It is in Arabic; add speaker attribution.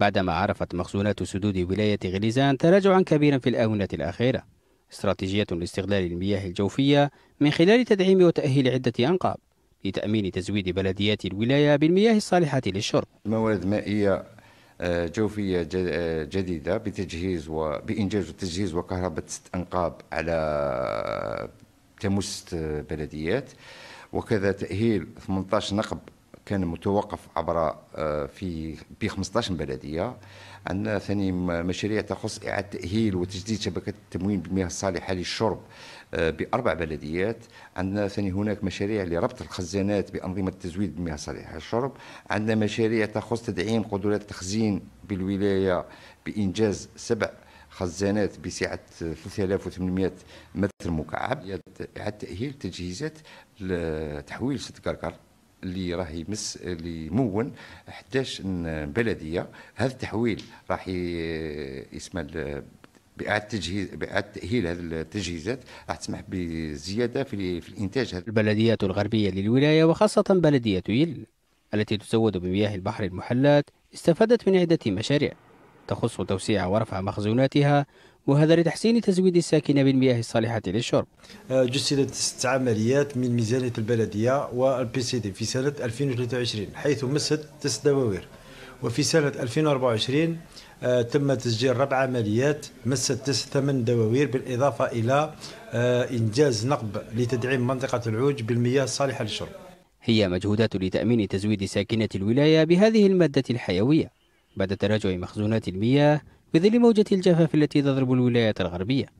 Speaker 1: بعدما عرفت مخزونات سدود ولاية غليزان تراجعا كبيرا في الآونة الأخيرة استراتيجية لاستغلال المياه الجوفية من خلال تدعيم وتأهيل عدة أنقاب لتأمين تزويد بلديات الولاية بالمياه الصالحة للشرب موارد مائية
Speaker 2: آه، جوفية آه، جديدة بتجهيز وبإنجاز وتجهيز وكهرباء ست أنقاب على تمس بلديات وكذا تأهيل 18 نقب كان متوقف عبر آه، في ب 15 بلديه عندنا ثاني مشاريع تخص اعاده تاهيل وتجديد شبكه التموين بالمياه الصالحه للشرب آه، باربع بلديات عندنا ثاني هناك مشاريع لربط الخزانات بانظمه تزويد بالمياه الصالحه للشرب عندنا مشاريع تخص تدعيم قدرات التخزين بالولايه بانجاز سبع خزانات بسعه 3800 متر مكعب اعاده تاهيل تجهيزات لتحويل ست كركر اللي راه يمس اللي مون 11 بلديه هذا التحويل راح يسمى باعاده تجهيز باعاده تاهيل هذه التجهيزات راح تسمح بزياده في, في الانتاج هذا البلديات
Speaker 1: الغربيه للولايه وخاصه بلديه يل التي تزود بمياه البحر المحلات استفادت من عده مشاريع تخص توسيع ورفع مخزوناتها وهذا لتحسين تزويد الساكنة بالمياه الصالحة للشرب
Speaker 3: آه، جسدت ست عمليات من ميزانية البلدية والبي سي دي في سنة 2023 حيث مست تس دواوير وفي سنة 2024 آه، تم تسجيل ربع عمليات مست تس ثمان دواوير بالإضافة إلى آه، إنجاز نقب لتدعيم منطقة العوج بالمياه الصالحة للشرب
Speaker 1: هي مجهودات لتأمين تزويد ساكنة الولاية بهذه المادة الحيوية بعد تراجع مخزونات المياه بظل موجة الجفاف التي تضرب الولايات الغربية